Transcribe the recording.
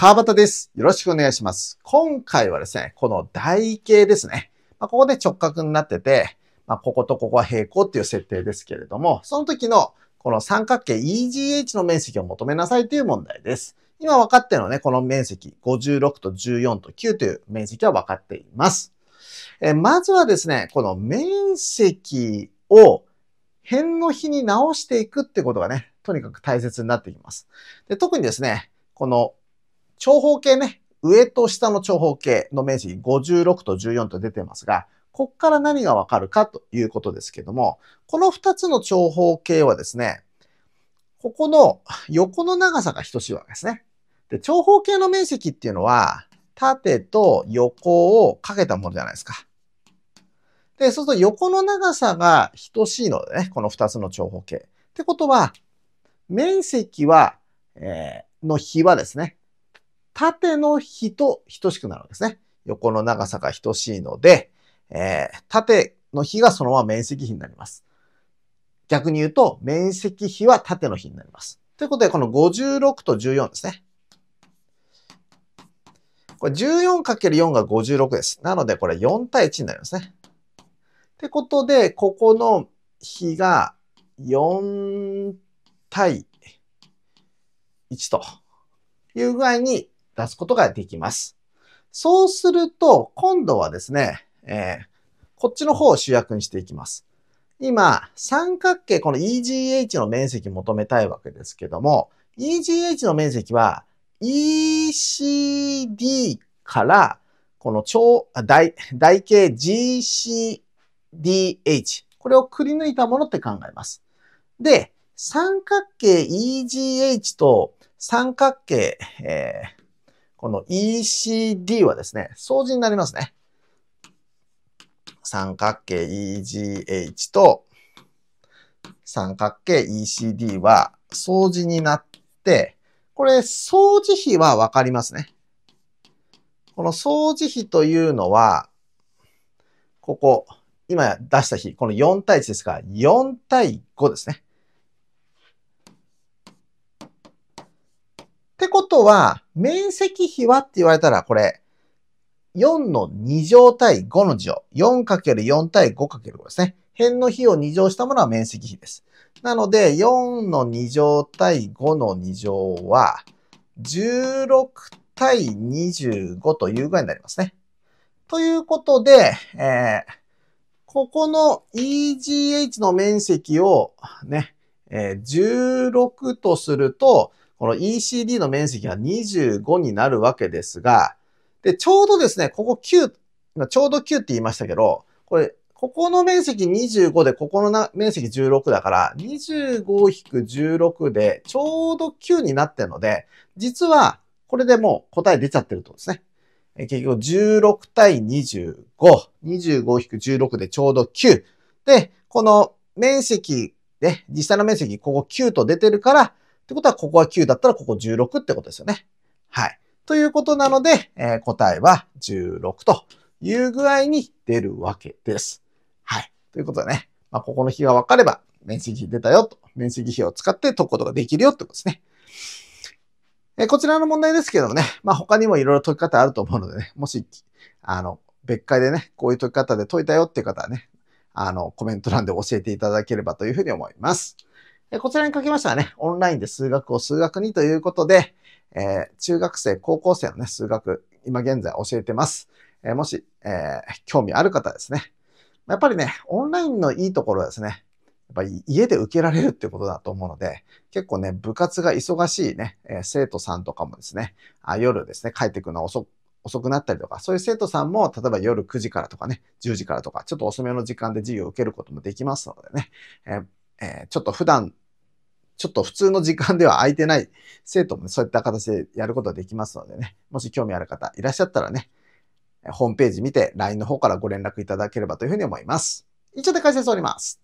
川端です。よろしくお願いします。今回はですね、この台形ですね。まあ、ここで直角になってて、まあ、こことここは平行っていう設定ですけれども、その時のこの三角形 EGH の面積を求めなさいという問題です。今分かってるのはね、この面積56と14と9という面積は分かっています。えまずはですね、この面積を辺の比に直していくってことがね、とにかく大切になってきます。で特にですね、この長方形ね、上と下の長方形の面積56と14と出てますが、こっから何がわかるかということですけども、この2つの長方形はですね、ここの横の長さが等しいわけですね。で、長方形の面積っていうのは、縦と横をかけたものじゃないですか。で、そうすると横の長さが等しいのでね、この2つの長方形。ってことは、面積は、えー、の比はですね、縦の比と等しくなるんですね。横の長さが等しいので、えー、縦の比がそのまま面積比になります。逆に言うと、面積比は縦の比になります。ということで、この56と14ですね。これ 14×4 が56です。なので、これ4対1になりますね。ってことで、ここの比が4対1という具合に出すことができます。そうすると、今度はですね、えー、こっちの方を主役にしていきます。今、三角形、この EGH の面積求めたいわけですけども、EGH の面積は ECD から、この超、台、台形 GCDH。これをくり抜いたものって考えます。で、三角形 EGH と三角形、えー、この ECD はですね、相似になりますね。三角形 EGH と三角形 ECD は相似になって、これ相似比はわかりますね。この相似比というのは、ここ、今出した比、この4対1ですから、4対5ですね。ことは、面積比はって言われたら、これ、4の2乗対5の乗。4×4 対 5×5 ですね。辺の比を2乗したものは面積比です。なので、4の2乗対5の2乗は、16対25という具合になりますね。ということで、えー、ここの EGH の面積をね、えー、16とすると、この ECD の面積が25になるわけですが、で、ちょうどですね、ここ9、ちょうど9って言いましたけど、これ、ここの面積25で、ここのな面積16だから、25-16で、ちょうど9になってるので、実は、これでもう答え出ちゃってるとですね。結局16対25、25-16でちょうど9。で、この面積、ね、実際の面積、ここ9と出てるから、ってことは、ここが9だったら、ここ16ってことですよね。はい。ということなので、えー、答えは16という具合に出るわけです。はい。ということでね、まあ、ここの比が分かれば、面積比出たよと、面積比を使って解くことができるよってことですね。えー、こちらの問題ですけどもね、まあ、他にもいろいろ解き方あると思うのでね、もし、あの、別解でね、こういう解き方で解いたよっていう方はね、あの、コメント欄で教えていただければというふうに思います。こちらに書きましたね、オンラインで数学を数学にということで、えー、中学生、高校生のね、数学、今現在教えてます。えー、もし、えー、興味ある方ですね。やっぱりね、オンラインのいいところはですね、やっぱり家で受けられるってことだと思うので、結構ね、部活が忙しいね、え生徒さんとかもですね、あ夜ですね、帰ってくるの遅遅くなったりとか、そういう生徒さんも、例えば夜9時からとかね、10時からとか、ちょっと遅めの時間で授業を受けることもできますのでね、ええー、ちょっと普段、ちょっと普通の時間では空いてない生徒も、ね、そういった形でやることができますのでね、もし興味ある方いらっしゃったらね、ホームページ見て LINE の方からご連絡いただければというふうに思います。以上で解説を終わります。